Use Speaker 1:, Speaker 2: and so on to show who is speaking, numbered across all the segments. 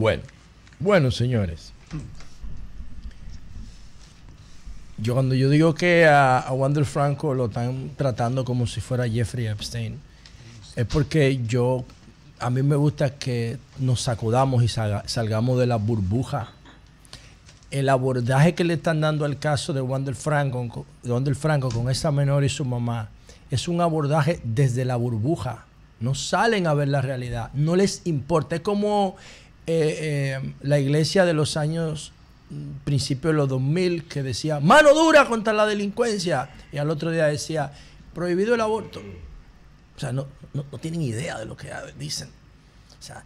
Speaker 1: Bueno, bueno, señores. Yo cuando yo digo que a, Wander Franco lo están tratando como si fuera Jeffrey Epstein, es porque yo, a mí me gusta que nos sacudamos y salgamos de la burbuja. El abordaje que le están dando al caso de Wander Franco, de Wander Franco con esa menor y su mamá, es un abordaje desde la burbuja. No salen a ver la realidad, no les importa. Es como eh, eh, la iglesia de los años mm, principios de los 2000 que decía mano dura contra la delincuencia y al otro día decía prohibido el aborto. O sea, no, no, tienen idea de lo que dicen. O sea,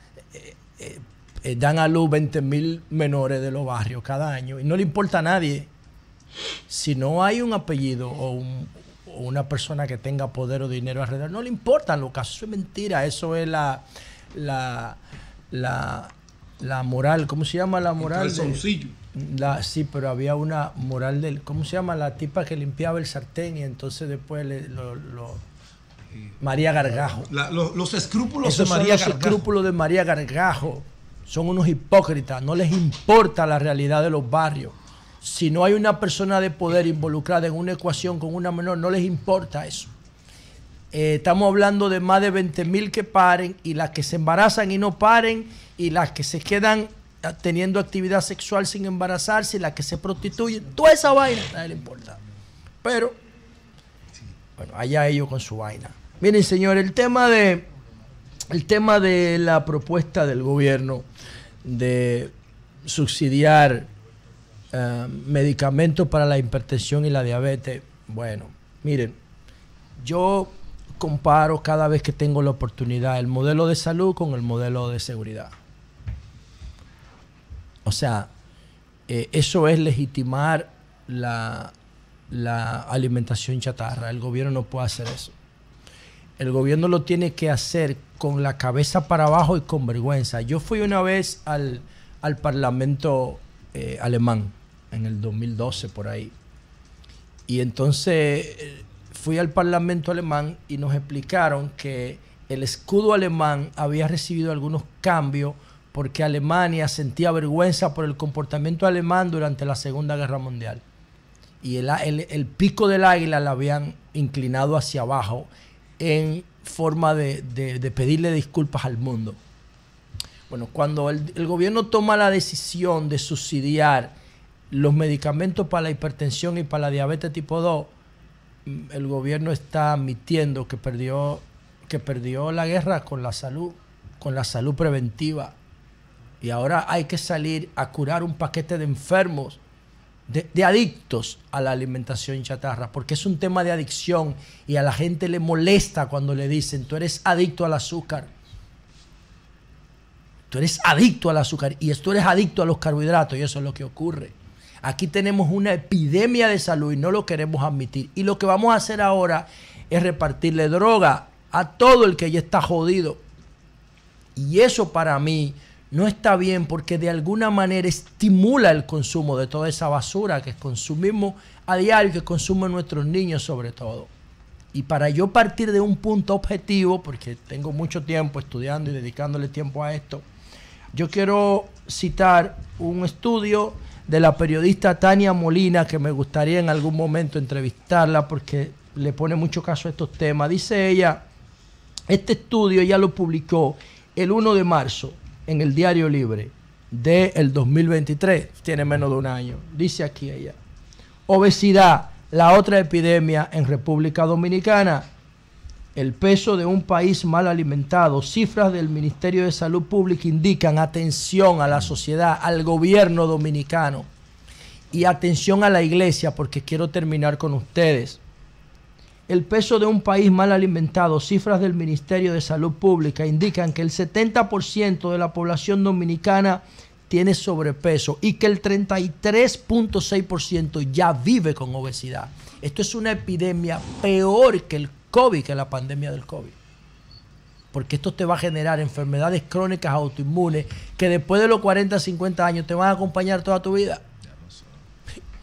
Speaker 1: eh, dan a luz 20.000 menores de los barrios cada año y no le importa a nadie si no hay un apellido o, una persona que tenga poder o dinero alrededor. No le importa, lo que eso es mentira, eso es la, la la moral, ¿cómo se llama la moral? El calzoncillo. la, sí, pero había una moral del, ¿cómo se llama? La tipa que limpiaba el sartén y entonces después lo, María Gargajo. los escrúpulos de María escrúpulos de María Gargajo son unos hipócritas, no les importa la realidad de los barrios. Si no hay una persona de poder involucrada en una ecuación con una menor, no les importa eso. Eh, estamos hablando de más de 20.000 mil que paren y las que se embarazan y no paren y las que se quedan ah, teniendo actividad sexual sin embarazarse, las que se prostituyen, toda esa vaina a él le importa. Pero, bueno, allá ellos con su vaina. Miren, señor, el tema de el tema de la propuesta del gobierno de subsidiar ah, medicamentos para la hipertensión y la diabetes, bueno, miren, yo comparo cada vez que tengo la oportunidad el modelo de salud con el modelo de seguridad sea, eh, eso es legitimar la, alimentación chatarra. El gobierno no puede hacer eso. El gobierno lo tiene que hacer con la cabeza para abajo y con vergüenza. Yo fui una vez al, Parlamento eh, alemán, en el 2012 por ahí. Y entonces eh, fui al Parlamento alemán y nos explicaron que el escudo alemán había recibido algunos cambios porque Alemania sentía vergüenza por el comportamiento alemán durante la Segunda Guerra Mundial. Y el, pico del águila la habían inclinado hacia abajo en forma de, pedirle disculpas al mundo. Bueno, cuando el, gobierno toma la decisión de subsidiar los medicamentos para la hipertensión y para la diabetes tipo 2, mm, el gobierno está admitiendo que perdió, que perdió la guerra con la salud, con la salud preventiva. Y ahora hay que salir a curar un paquete de enfermos, de, adictos a la alimentación chatarra, porque es un tema de adicción y a la gente le molesta cuando le dicen, tú eres adicto al azúcar. Tú eres adicto al azúcar y tú eres adicto a los carbohidratos y eso es lo que ocurre. Aquí tenemos una epidemia de salud y no lo queremos admitir. Y lo que vamos a hacer ahora es repartirle droga a todo el que ya está jodido. Y eso para mí no está bien porque de alguna manera estimula el consumo de toda esa basura que consumimos a diario, que consumen nuestros niños sobre todo. Y para yo partir de un punto objetivo, porque tengo mucho tiempo estudiando y dedicándole tiempo a esto, yo quiero citar un estudio de la periodista Tania Molina, que me gustaría en algún momento entrevistarla porque le pone mucho caso a estos temas. Dice ella, este estudio ya lo publicó el 1 de marzo en el Diario Libre del 2023, tiene menos de un año, dice aquí ella. Obesidad, la otra epidemia en República Dominicana. El peso de un país mal alimentado. Cifras del Ministerio de Salud Pública indican atención a la sociedad, al gobierno dominicano y atención a la iglesia, porque quiero terminar con ustedes el peso de un país mal alimentado, cifras del Ministerio de Salud Pública indican que el 70% de la población dominicana tiene sobrepeso y que el 33.6% ya vive con obesidad. Esto es una epidemia peor que el COVID, que la pandemia del COVID. Porque esto te va a generar enfermedades crónicas autoinmunes que después de los 40, 50 años te van a acompañar toda tu vida.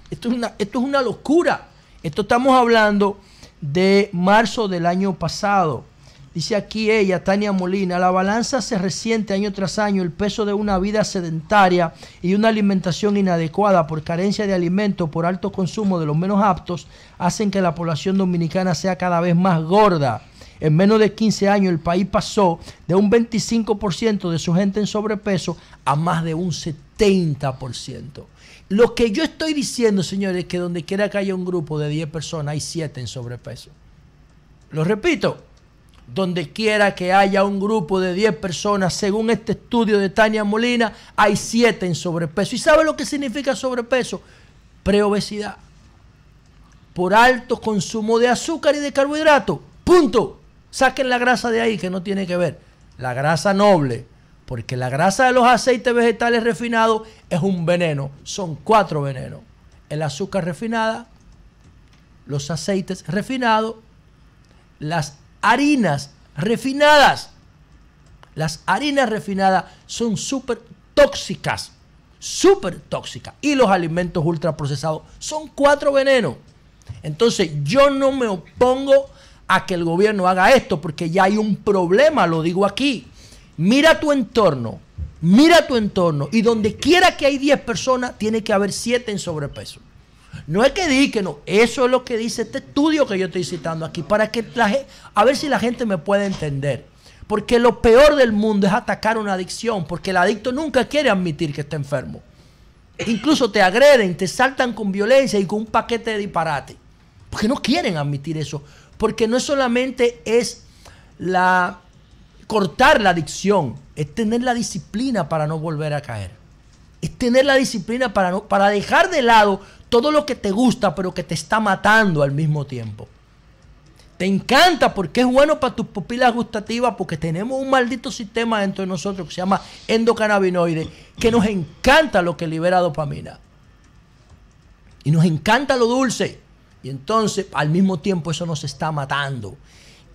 Speaker 1: Esto es una, esto es una locura. Esto estamos hablando de marzo del año pasado. Dice aquí ella, Tania Molina, la balanza se resiente año tras año el peso de una vida sedentaria y una alimentación inadecuada por carencia de alimento, por alto consumo de los menos aptos, hacen que la población dominicana sea cada vez más gorda. En menos de 15 años el país pasó de un 25% de su gente en sobrepeso a más de un 70%. Lo que yo estoy diciendo, señores, es que donde quiera que haya un grupo de 10 personas, hay 7 en sobrepeso. Lo repito, donde quiera que haya un grupo de 10 personas, según este estudio de Tania Molina, hay 7 en sobrepeso. ¿Y sabe lo que significa sobrepeso? Preobesidad. Por alto consumo de azúcar y de carbohidratos. Punto. Saquen la grasa de ahí que no tiene que ver. La grasa noble, porque la grasa de los aceites vegetales refinados es un veneno. Son cuatro venenos. El azúcar refinada, los aceites refinados, las harinas refinadas. Las harinas refinadas son súper tóxicas, súper tóxicas. Y los alimentos ultraprocesados son cuatro venenos. Entonces yo no me opongo a que el gobierno haga esto, porque ya hay un problema, lo digo aquí. Mira tu entorno, mira tu entorno, y donde quiera que hay 10 personas, tiene que haber 7 en sobrepeso. No es que diga que no, eso es lo que dice este estudio que yo estoy citando aquí, para que la, a ver si la gente me puede entender. Porque lo peor del mundo es atacar una adicción, porque el adicto nunca quiere admitir que está enfermo. Incluso te agreden, te saltan con violencia y con un paquete de disparate porque no quieren admitir eso, porque no es solamente es la cortar la adicción, es tener la disciplina para no volver a caer. Es tener la disciplina para, para dejar de lado todo lo que te gusta, pero que te está matando al mismo tiempo. Te encanta porque es bueno para tus pupilas gustativas, porque tenemos un maldito sistema dentro de nosotros que se llama endocannabinoide, que nos encanta lo que libera dopamina. Y nos encanta lo dulce. Y entonces, al mismo tiempo, eso nos está matando.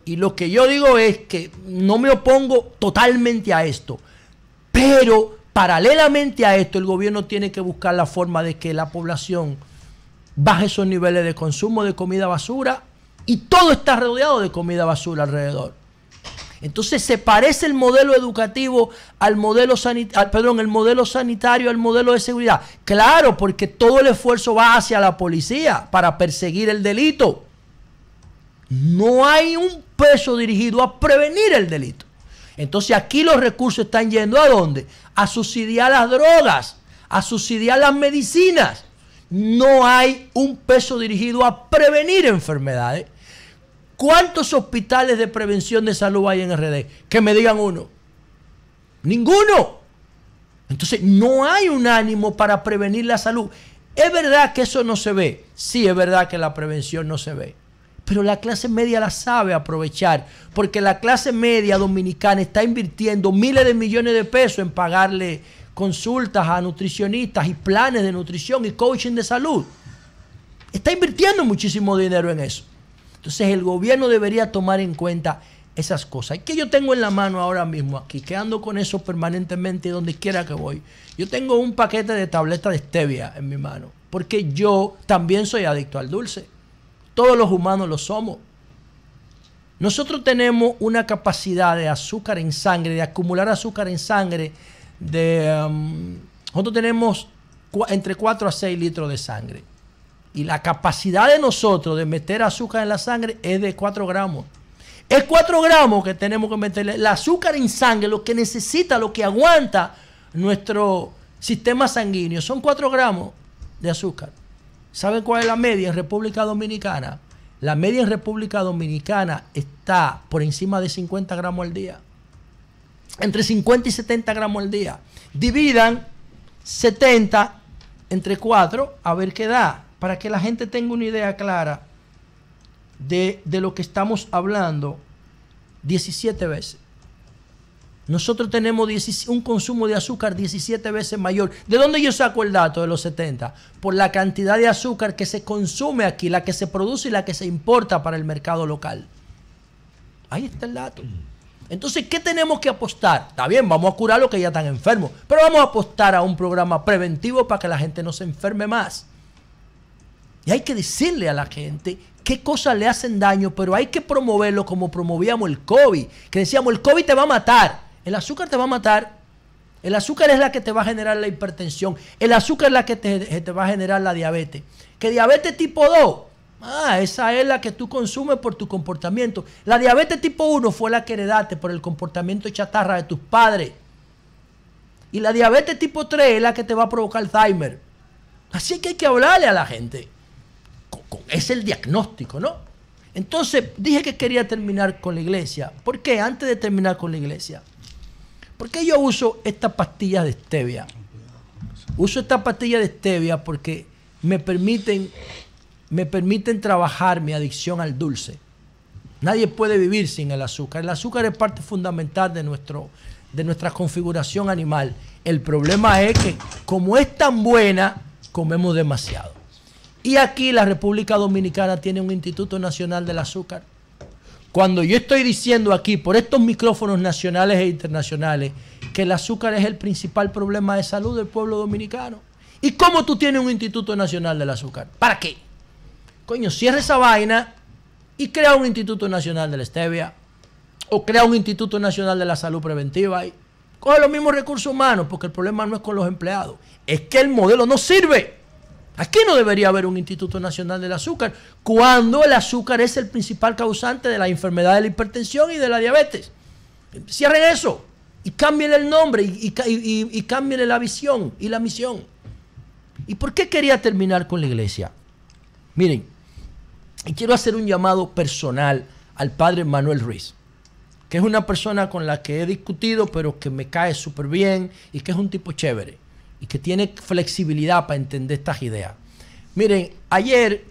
Speaker 1: Y lo que yo digo es que no me opongo totalmente a esto, pero paralelamente a esto, el gobierno tiene que buscar la forma de que la población baje esos niveles de consumo de comida basura y todo está rodeado de comida basura alrededor. Entonces se parece el modelo educativo al modelo sanitario, perdón, el modelo sanitario al modelo de seguridad. Claro, porque todo el esfuerzo va hacia la policía para perseguir el delito. No hay un peso dirigido a prevenir el delito. Entonces aquí los recursos están yendo a dónde? A subsidiar las drogas, a subsidiar las medicinas. No hay un peso dirigido a prevenir enfermedades. ¿Cuántos hospitales de prevención de salud hay en RD? Que me digan uno. Ninguno. Entonces, no hay un ánimo para prevenir la salud. Es verdad que eso no se ve. Sí, es verdad que la prevención no se ve. Pero la clase media la sabe aprovechar, porque la clase media dominicana está invirtiendo miles de millones de pesos en pagarle consultas a nutricionistas y planes de nutrición y coaching de salud. Está invirtiendo muchísimo dinero en eso. Entonces el gobierno debería tomar en cuenta esas cosas. que yo tengo en la mano ahora mismo aquí? Que ando con eso permanentemente donde quiera que voy. Yo tengo un paquete de tabletas de stevia en mi mano. Porque yo también soy adicto al dulce. Todos los humanos lo somos. Nosotros tenemos una capacidad de azúcar en sangre, de acumular azúcar en sangre. De, um, nosotros tenemos entre 4 a 6 litros de sangre. Y la capacidad de nosotros de meter azúcar en la sangre es de 4 gramos. Es 4 gramos que tenemos que meterle. El azúcar en sangre, lo que necesita, lo que aguanta nuestro sistema sanguíneo, son 4 gramos de azúcar. ¿Saben cuál es la media en República Dominicana? La media en República Dominicana está por encima de 50 gramos al día. Entre 50 y 70 gramos al día. Dividan 70 entre 4 a ver qué da para que la gente tenga una idea clara de, lo que estamos hablando 17 veces. Nosotros tenemos un consumo de azúcar 17 veces mayor. ¿De dónde yo saco el dato de los 70? Por la cantidad de azúcar que se consume aquí, la que se produce y la que se importa para el mercado local. Ahí está el dato. Entonces, ¿qué tenemos que apostar? Está bien, vamos a curar a los que ya están enfermos, pero vamos a apostar a un programa preventivo para que la gente no se enferme más. Y hay que decirle a la gente qué cosas le hacen daño, pero hay que promoverlo como promovíamos el COVID, que decíamos, el COVID te va a matar, el azúcar te va a matar, el azúcar es la que te va a generar la hipertensión, el azúcar es la que te, eh, va a generar la diabetes. Que diabetes tipo 2, Ah, esa es la que tú consumes por tu comportamiento. La diabetes tipo 1 fue la que heredaste por el comportamiento chatarra de tus padres. Y la diabetes tipo 3 es la que te va a provocar Alzheimer. Así que hay que hablarle a la gente es el diagnóstico, ¿no? Entonces dije que quería terminar con la iglesia. ¿Por qué? Antes de terminar con la iglesia. ¿Por qué yo uso esta pastilla de stevia? Uso esta pastilla de stevia porque me permiten, me permiten trabajar mi adicción al dulce. Nadie puede vivir sin el azúcar. El azúcar es parte fundamental de, nuestro, de nuestra configuración animal. El problema es que como es tan buena, comemos demasiado. Y aquí la República Dominicana tiene un Instituto Nacional del Azúcar. Cuando yo estoy diciendo aquí, por estos micrófonos nacionales e internacionales, que el azúcar es el principal problema de salud del pueblo dominicano. ¿Y cómo tú tienes un Instituto Nacional del Azúcar? ¿Para qué? Coño, cierra esa vaina y crea un Instituto Nacional de la Stevia o crea un Instituto Nacional de la Salud Preventiva y coge los mismos recursos humanos, porque el problema no es con los empleados, es que el modelo no sirve. Aquí no debería haber un Instituto Nacional del Azúcar cuando el azúcar es el principal causante de la enfermedad de la hipertensión y de la diabetes. Cierren eso y cambien el nombre y, y, y cambien la visión y la misión. ¿Y por qué quería terminar con la iglesia? Miren, y quiero hacer un llamado personal al padre Manuel Ruiz, que es una persona con la que he discutido, pero que me cae súper bien y que es un tipo chévere que tiene flexibilidad para entender estas ideas. Miren, ayer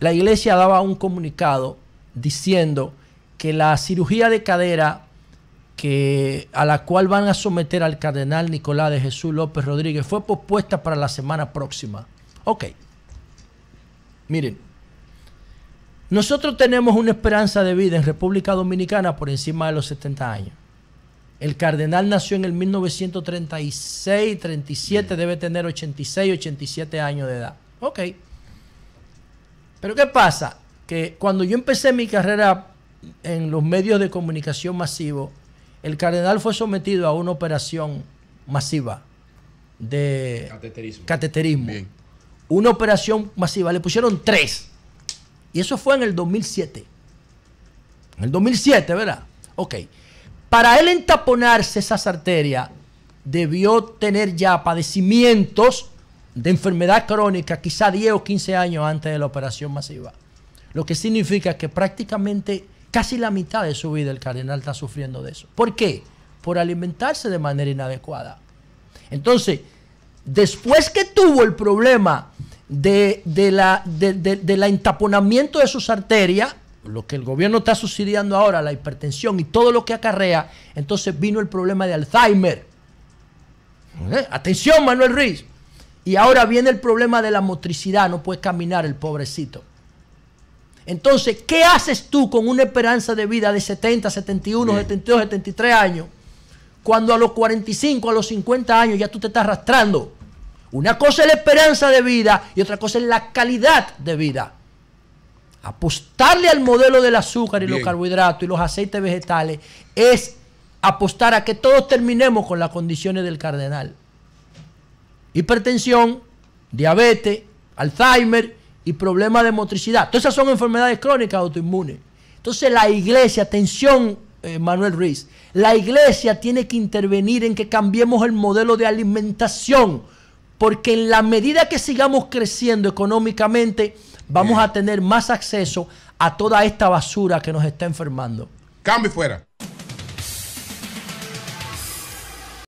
Speaker 1: la iglesia daba un comunicado diciendo que la cirugía de cadera que, a la cual van a someter al cardenal Nicolás de Jesús López Rodríguez fue pospuesta para la semana próxima. Ok. Miren, nosotros tenemos una esperanza de vida en República Dominicana por encima de los 70 años. El cardenal nació en el 1936, 37, mm. debe tener 86, 87 años de edad. Ok. Pero ¿qué pasa? Que cuando yo empecé mi carrera en los medios de comunicación masivo, el cardenal fue sometido a una operación masiva de cateterismo. cateterismo. Una operación masiva, le pusieron tres. Y eso fue en el 2007. En el 2007, ¿verdad? Ok. Para él entaponarse esas arterias, debió tener ya padecimientos de enfermedad crónica, quizá 10 o 15 años antes de la operación masiva. Lo que significa que prácticamente casi la mitad de su vida el cardenal está sufriendo de eso. ¿Por qué? Por alimentarse de manera inadecuada. Entonces, después que tuvo el problema de, la, del de, entaponamiento de sus arterias, lo que el gobierno está subsidiando ahora, la hipertensión y todo lo que acarrea, entonces vino el problema de Alzheimer. ¿Eh? Atención, Manuel Ruiz. Y ahora viene el problema de la motricidad, no puede caminar el pobrecito. Entonces, ¿qué haces tú con una esperanza de vida de 70, 71, 72, 73 años? Cuando a los 45, a los 50 años ya tú te estás arrastrando. Una cosa es la esperanza de vida y otra cosa es la calidad de vida. Apostarle al modelo del azúcar y los carbohidratos y los aceites vegetales es apostar a que todos terminemos con las condiciones del cardenal. Hipertensión, diabetes, Alzheimer y problemas de motricidad. Todas esas son enfermedades crónicas autoinmunes. Entonces la iglesia, atención eh, Manuel Ruiz, la iglesia tiene que intervenir en que cambiemos el modelo de alimentación, porque en la medida que sigamos creciendo económicamente, vamos a tener más acceso a toda esta basura que nos está enfermando. Cambio fuera.